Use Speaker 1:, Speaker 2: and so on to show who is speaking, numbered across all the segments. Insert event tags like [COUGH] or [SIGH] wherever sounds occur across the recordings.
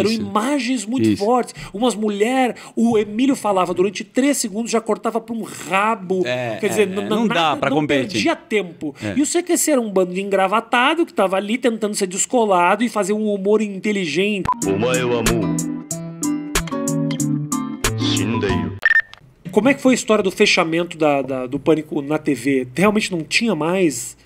Speaker 1: eram
Speaker 2: imagens muito isso. fortes. Umas mulheres, o Emílio falava durante três segundos, já cortava para um rabo.
Speaker 1: É, Quer dizer, é, não, é. não dá para competir. perdia
Speaker 2: tempo. É. E o CQC era um bando de engravatado que estava ali tentando ser descolado e fazer um humor inteligente. Como é que foi a história do fechamento da, da do Pânico na TV? Realmente não tinha mais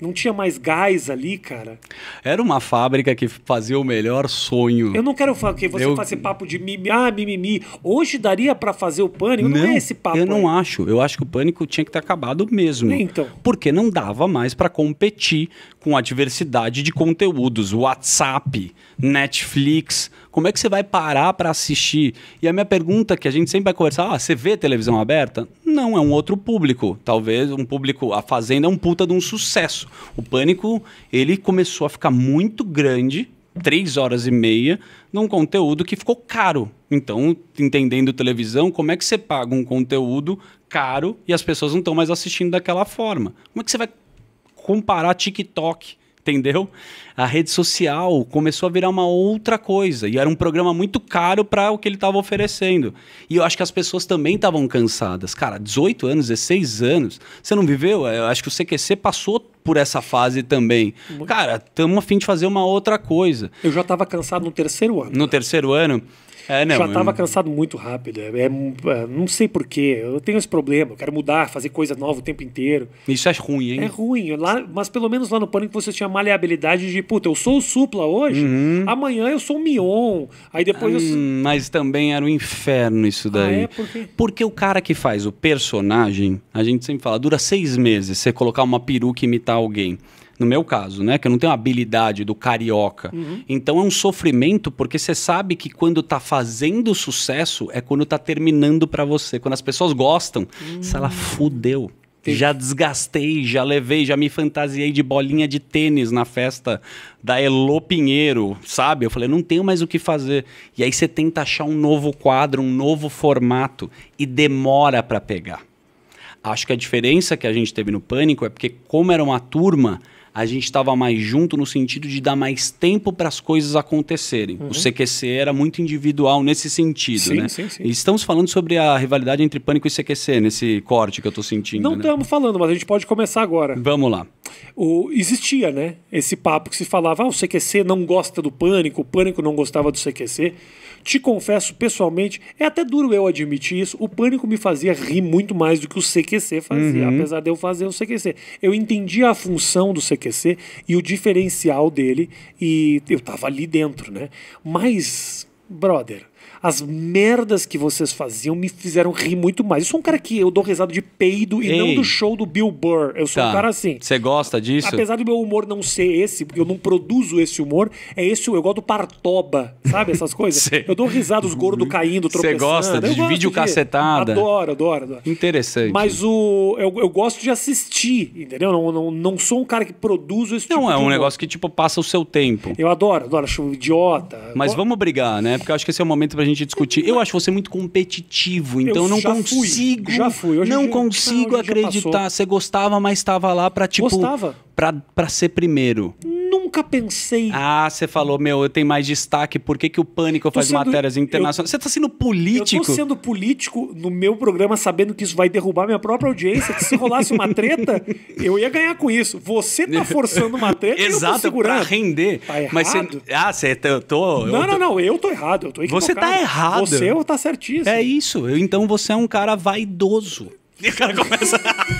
Speaker 2: não tinha mais gás ali, cara.
Speaker 1: Era uma fábrica que fazia o melhor sonho. Eu não
Speaker 2: quero falar que você eu... faça papo de mimimi, ah, mimimi. Hoje daria para fazer o pânico? Não, é não, é esse papo. Eu não
Speaker 1: aí. acho. Eu acho que o pânico tinha que ter acabado mesmo. Então. Porque não dava mais para competir com a diversidade de conteúdos, WhatsApp, Netflix. Como é que você vai parar para assistir? E a minha pergunta que a gente sempre vai conversar, ah, você vê televisão aberta? Não, é um outro público. Talvez um público, a Fazenda é um puta de um sucesso. O pânico, ele começou a ficar muito grande, três horas e meia, num conteúdo que ficou caro. Então, entendendo televisão, como é que você paga um conteúdo caro e as pessoas não estão mais assistindo daquela forma? Como é que você vai comparar TikTok, entendeu? a rede social começou a virar uma outra coisa. E era um programa muito caro para o que ele estava oferecendo. E eu acho que as pessoas também estavam cansadas. Cara, 18 anos, 16 anos, você não viveu? Eu acho que o CQC passou por essa fase também. Cara, estamos fim de fazer uma outra coisa. Eu já estava cansado no terceiro ano. No terceiro ano? É, não, já estava eu...
Speaker 2: cansado muito rápido. É, é, é não sei porquê. Eu tenho esse problema. Eu quero mudar, fazer coisa nova o tempo inteiro.
Speaker 1: Isso é ruim, hein? É
Speaker 2: ruim. Lá, mas pelo menos lá no Pânico você tinha maleabilidade de puta, eu sou o Supla hoje, uhum. amanhã eu sou o Mion, aí depois hum,
Speaker 1: eu... Mas também era um inferno isso ah, daí. Ah, é? Por quê? Porque o cara que faz o personagem, a gente sempre fala, dura seis meses você colocar uma peruca e imitar alguém no meu caso, né? Que eu não tenho a habilidade do carioca. Uhum. Então é um sofrimento porque você sabe que quando tá fazendo sucesso é quando tá terminando para você. Quando as pessoas gostam, uhum. se ela fudeu. Já desgastei, já levei, já me fantasiei de bolinha de tênis na festa da Elo Pinheiro, sabe? Eu falei, não tenho mais o que fazer. E aí você tenta achar um novo quadro, um novo formato e demora para pegar. Acho que a diferença que a gente teve no Pânico é porque, como era uma turma, a gente estava mais junto no sentido de dar mais tempo para as coisas acontecerem. Uhum. O CQC era muito individual nesse sentido, sim, né? Sim, sim. E estamos falando sobre a rivalidade entre Pânico e CQC nesse corte que eu estou sentindo. Não né? estamos
Speaker 2: falando, mas a gente pode começar agora. Vamos lá o, existia, né? Esse papo que se falava, ah, o CQC não gosta do pânico, o pânico não gostava do CQC. Te confesso pessoalmente, é até duro eu admitir isso, o pânico me fazia rir muito mais do que o CQC fazia, uhum. apesar de eu fazer o CQC. Eu entendia a função do CQC e o diferencial dele e eu tava ali dentro, né? Mas, brother, as merdas que vocês faziam me fizeram rir muito mais. Eu sou um cara que eu dou risada de peido e Ei. não do show do Bill Burr. Eu sou tá. um cara
Speaker 1: assim. Você gosta disso? Apesar
Speaker 2: do meu humor não ser esse, porque eu não produzo esse humor, é esse eu gosto do partoba, sabe? Essas coisas. [LAUGHS] Cê... Eu dou risada, os gordos caindo, tropeçando. Você gosta de vídeo cacetada? Adoro, adoro, adoro.
Speaker 1: Interessante. Mas
Speaker 2: o eu, eu gosto de assistir, entendeu? Não, não, não sou um cara que
Speaker 1: produzo esse não, tipo Não, é um negócio que, tipo, passa o seu tempo. Eu adoro, adoro,
Speaker 2: acho idiota.
Speaker 1: Mas vamos brigar, né? Porque eu acho que esse é o momento pra gente gente discutir. Eu acho você muito competitivo, então eu não já consigo. Fui, já fui. Hoje não dia, consigo não, acreditar. Você gostava, mas estava lá para tipo. Gostava. Pra, pra ser primeiro
Speaker 2: nunca pensei.
Speaker 1: Ah, você falou, meu, eu tenho mais destaque, por que, que o Pânico faz sendo, matérias internacionais? Eu, você tá sendo político. Eu tô
Speaker 2: sendo político no meu programa, sabendo que isso vai derrubar minha própria audiência, que se rolasse uma treta, [LAUGHS] eu ia ganhar com isso. Você tá forçando uma treta Exato, e eu pra
Speaker 1: render. Tá errado. Mas você, ah, você, tá- eu tô... Não, tô... não, não,
Speaker 2: eu tô errado, eu tô
Speaker 1: equivocado. Você tá errado. Você tá certíssimo. É isso, então você é um cara vaidoso.
Speaker 2: E o cara começa... [LAUGHS]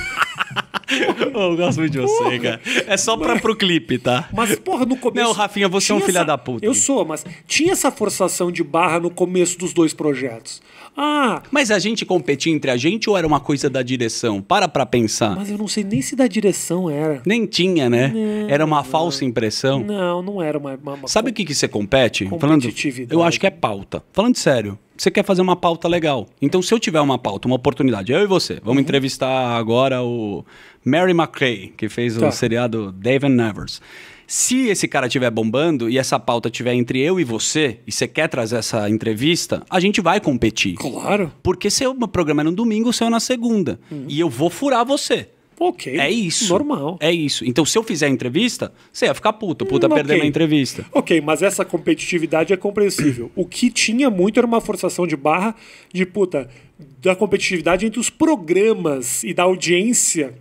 Speaker 1: oh, [LAUGHS] eu gosto muito de você, porra. cara. É só pra, pro clipe, tá? Mas, porra, no começo. Não, Rafinha, você é um filho da puta. Eu sou,
Speaker 2: mas tinha essa
Speaker 1: forçação de barra no começo dos dois
Speaker 2: projetos.
Speaker 1: Ah. Mas a gente competia entre a gente ou era uma coisa da direção? Para pra pensar. Mas
Speaker 2: eu não sei nem se da direção era.
Speaker 1: Nem tinha, né? Não, era uma não, falsa impressão.
Speaker 2: Não, não era uma. uma
Speaker 1: Sabe o que, que você compete? Falando, eu acho que é pauta. Falando sério você quer fazer uma pauta legal. Então, se eu tiver uma pauta, uma oportunidade, eu e você, vamos uhum. entrevistar agora o Mary McCray, que fez tá. o seriado Dave and Nevers. Se esse cara estiver bombando e essa pauta tiver entre eu e você, e você quer trazer essa entrevista, a gente vai competir. Claro. Porque seu programa é no domingo, o seu é na segunda. Uhum. E eu vou furar você. Tipo, ok. É isso. Normal. É isso. Então, se eu fizer entrevista, você ia ficar puto. Puta hum, perdendo okay. a entrevista. Ok, mas essa competitividade é compreensível.
Speaker 2: o que tinha muito era uma forçação de barra de puta da competitividade entre os programas e da audiência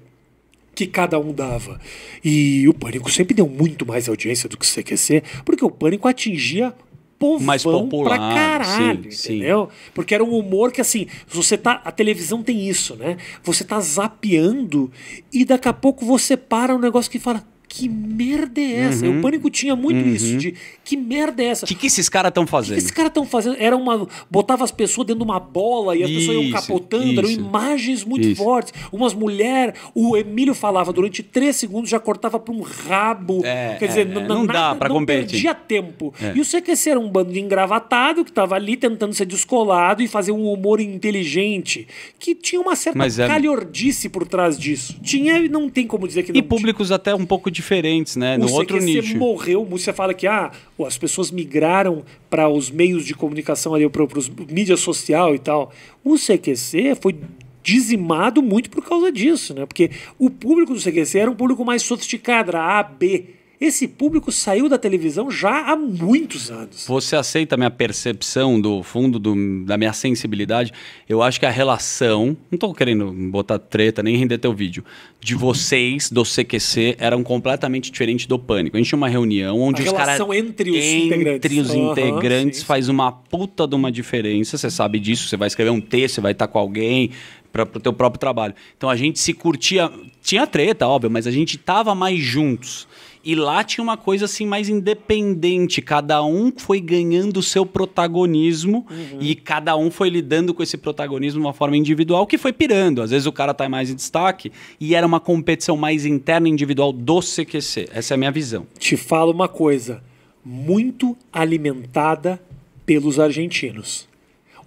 Speaker 2: que cada um dava. E o Pânico sempre deu muito mais audiência do que o CQC, porque o Pânico atingia povão mais popular, pra caralho, sim, entendeu? Sim. Porque era um humor que, assim, você tá. A televisão tem isso, né? Você tá zapeando e daqui a pouco você para um negócio que fala que merda é essa? Uhum. O pânico tinha muito uhum. isso, de que merda é essa? O que, que esses caras estão fazendo? O que, que esses caras estão fazendo? Era uma. Botava as pessoas dentro de uma bola e as isso, pessoas iam capotando, isso. eram imagens muito isso. fortes. Umas mulheres, o Emílio falava durante três segundos, já cortava para um rabo.
Speaker 1: É, Quer dizer, é, é. não nada, dá para competir. perdia
Speaker 2: tempo. É. E o CQC era um bando de engravatado que estava ali tentando ser descolado e fazer um humor inteligente, que tinha uma certa Mas é calhordice por trás disso. Tinha, e não tem como dizer que não. E
Speaker 1: públicos tinha. até um pouco de diferentes, né? no outro é nicho. Você
Speaker 2: morreu, você fala que ah, as pessoas migraram para os meios de comunicação ali, para os mídia social e tal. O CQC foi dizimado muito por causa disso, né? Porque o público do CQC era um público mais sofisticado, era A, B. Esse público saiu da televisão já há muitos anos.
Speaker 1: Você aceita a minha percepção do fundo do, da minha sensibilidade? Eu acho que a relação, não estou querendo botar treta nem render teu vídeo, de vocês do CQC eram completamente diferente do Pânico. A gente tinha uma reunião onde a os caras... entre os entre integrantes. Entre os integrantes faz uma puta de uma diferença, você sabe disso, você vai escrever um texto, você vai estar com alguém, para o teu próprio trabalho. Então a gente se curtia, tinha treta, óbvio, mas a gente tava mais juntos. E lá tinha uma coisa assim mais independente, cada um foi ganhando o seu protagonismo uhum. e cada um foi lidando com esse protagonismo de uma forma individual que foi pirando. Às vezes o cara tá mais em destaque e era uma competição mais interna individual do CQC. Essa é a minha visão.
Speaker 2: Te falo uma coisa, muito alimentada pelos argentinos.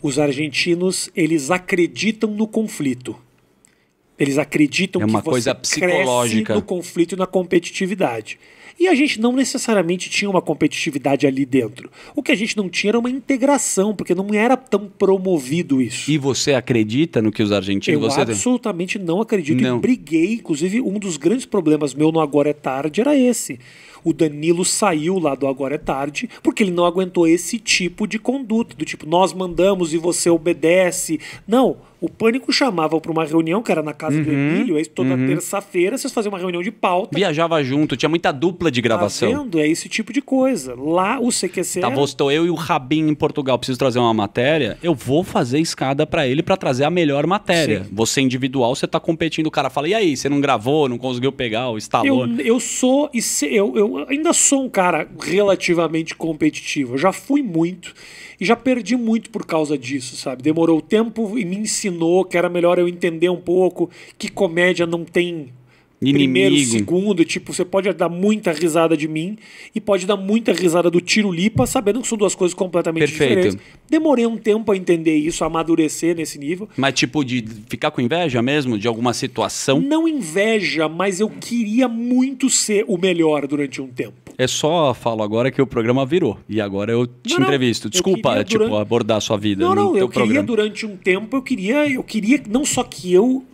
Speaker 2: Os argentinos, eles acreditam no conflito. Eles acreditam é uma que coisa psicológica. no conflito e na competitividade. E a gente não necessariamente tinha uma competitividade ali dentro. O que a gente não tinha era uma integração, porque não era tão promovido
Speaker 1: isso. E você acredita no que os argentinos... Eu você
Speaker 2: absolutamente tem? não acredito. Não. E briguei, inclusive, um dos grandes problemas meu no Agora é Tarde era esse. O Danilo saiu lá do Agora é Tarde porque ele não aguentou esse tipo de conduta, do tipo, nós mandamos e você obedece. Não, o Pânico chamava para uma reunião, que era na casa uhum, do Emílio, aí é toda uhum. terça-feira vocês faziam uma reunião de pauta.
Speaker 1: Viajava junto, tinha muita dupla de gravação. Tá vendo? É esse tipo de coisa. Lá o CQC. tá, estou eu e o Rabin em Portugal, preciso trazer uma matéria, eu vou fazer escada para ele para trazer a melhor matéria. Sim. Você é individual, você tá competindo. O cara fala, e aí, você não gravou, não conseguiu pegar, ou instalou? Eu,
Speaker 2: eu sou, e se, eu, eu ainda sou um cara relativamente competitivo. Eu já fui muito e já perdi muito por causa disso, sabe? Demorou tempo e me ensinou ensinou que era melhor eu entender um pouco que comédia não tem Inimigo. primeiro, segundo, tipo, você pode dar muita risada de mim e pode dar muita risada do Tiro Lipa, sabendo que são duas coisas completamente Perfeito. diferentes. Demorei um tempo a entender isso, a amadurecer nesse nível.
Speaker 1: Mas tipo de ficar com inveja mesmo de alguma situação? Não
Speaker 2: inveja, mas eu queria muito ser o melhor durante um tempo.
Speaker 1: É só falo agora que o programa virou e agora eu te não, entrevisto. Desculpa, durante... tipo, abordar a sua vida. Não, não, eu queria programa.
Speaker 2: durante um tempo, eu queria, eu queria não só que eu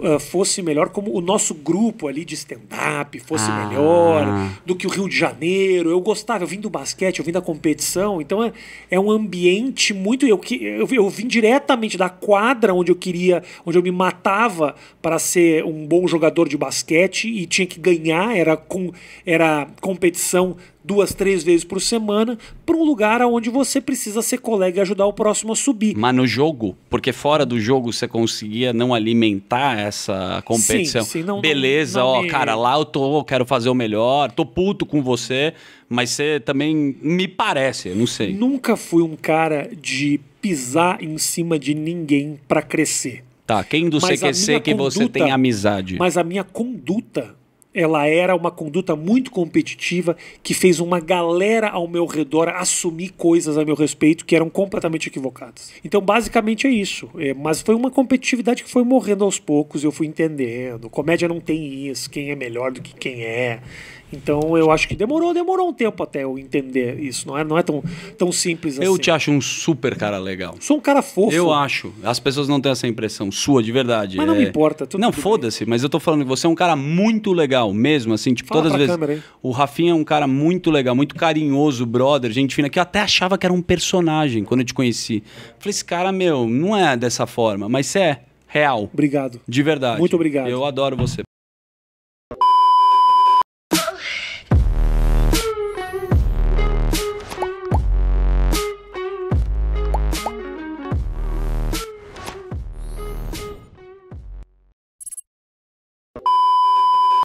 Speaker 2: eh, fosse melhor, como o nosso grupo ali de stand-up fosse ah. melhor do que o Rio de Janeiro. Eu gostava, eu vim do basquete, eu vim da competição, então é, é um ambiente muito. Eu, eu, eu vim diretamente da quadra onde eu queria, onde eu me matava para ser um bom jogador de basquete e tinha que ganhar, era, com, era competição duas, três vezes por semana, para um lugar onde você precisa ser colega e ajudar o próximo a subir.
Speaker 1: Mas no jogo, porque fora do jogo você conseguia não alimentar essa competição. Sim, sim, não, Beleza, não, não ó, me... cara, lá eu tô, quero fazer o melhor, tô puto com você, mas você também me parece, eu não sei. Nunca fui
Speaker 2: um cara de pisar em cima de ninguém para crescer.
Speaker 1: Tá, quem do mas CQC que conduta, você tem amizade? Mas
Speaker 2: a minha conduta ela era uma conduta muito competitiva que fez uma galera ao meu redor assumir coisas a meu respeito que eram completamente equivocadas. Então, basicamente é isso. É, mas foi uma competitividade que foi morrendo aos poucos, eu fui entendendo. Comédia não tem isso, quem é melhor do que quem é. Então eu acho que demorou, demorou um tempo até eu entender isso. Não é, não é tão, tão simples assim. Eu te
Speaker 1: acho um super cara legal. Sou
Speaker 2: um cara fofo. Eu acho.
Speaker 1: As pessoas não têm essa impressão sua, de verdade. Mas é... não me é. importa. Não, foda-se, mas eu tô falando que você é um cara muito legal, mesmo, assim, tipo, Fala todas as vezes. Câmera, o Rafinha é um cara muito legal, muito carinhoso, brother, gente fina, que eu até achava que era um personagem quando eu te conheci. falei, esse cara, meu, não é dessa forma, mas você é real. Obrigado. De verdade. Muito obrigado. Eu adoro você.